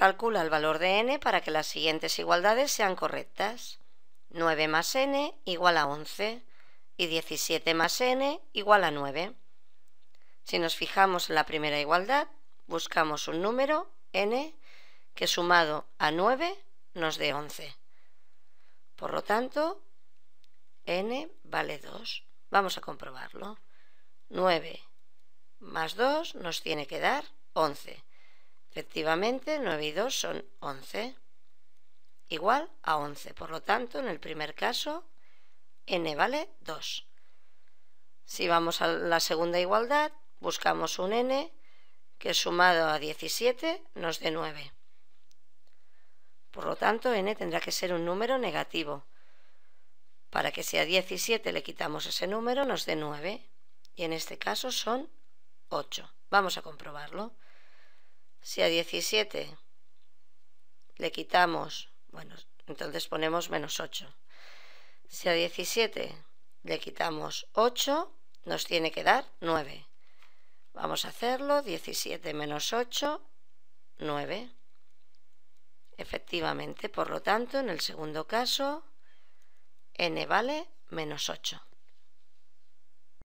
Calcula el valor de n para que las siguientes igualdades sean correctas. 9 más n igual a 11 y 17 más n igual a 9. Si nos fijamos en la primera igualdad, buscamos un número, n, que sumado a 9 nos dé 11. Por lo tanto, n vale 2. Vamos a comprobarlo. 9 más 2 nos tiene que dar 11. Efectivamente, 9 y 2 son 11, igual a 11. Por lo tanto, en el primer caso, n vale 2. Si vamos a la segunda igualdad, buscamos un n que sumado a 17 nos dé 9. Por lo tanto, n tendrá que ser un número negativo. Para que si a 17 le quitamos ese número, nos dé 9. Y en este caso son 8. Vamos a comprobarlo. Si a 17 le quitamos, bueno, entonces ponemos menos 8. Si a 17 le quitamos 8, nos tiene que dar 9. Vamos a hacerlo, 17 menos 8, 9. Efectivamente, por lo tanto, en el segundo caso, n vale menos 8.